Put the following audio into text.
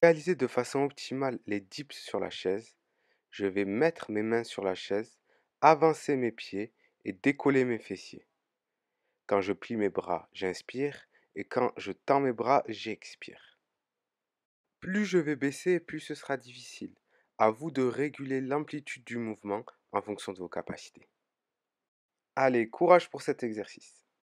réaliser de façon optimale les dips sur la chaise, je vais mettre mes mains sur la chaise, avancer mes pieds et décoller mes fessiers. Quand je plie mes bras, j'inspire et quand je tends mes bras, j'expire. Plus je vais baisser, plus ce sera difficile. À vous de réguler l'amplitude du mouvement en fonction de vos capacités. Allez, courage pour cet exercice.